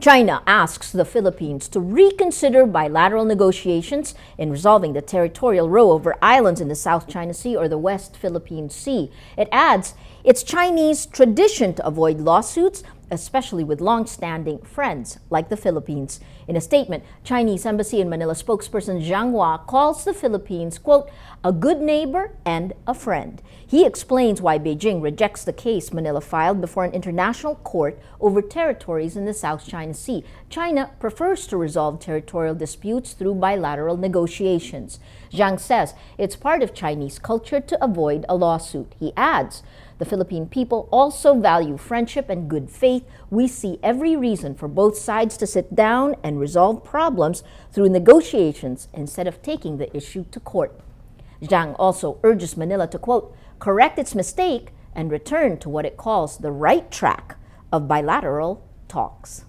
China asks the Philippines to reconsider bilateral negotiations in resolving the territorial row over islands in the South China Sea or the West Philippine Sea. It adds, it's Chinese tradition to avoid lawsuits especially with long-standing friends like the Philippines. In a statement, Chinese embassy in Manila spokesperson Zhang Hua calls the Philippines, quote, a good neighbor and a friend. He explains why Beijing rejects the case Manila filed before an international court over territories in the South China Sea. China prefers to resolve territorial disputes through bilateral negotiations. Zhang says it's part of Chinese culture to avoid a lawsuit. He adds, the Philippine people also value friendship and good faith. We see every reason for both sides to sit down and resolve problems through negotiations instead of taking the issue to court. Zhang also urges Manila to, quote, correct its mistake and return to what it calls the right track of bilateral talks.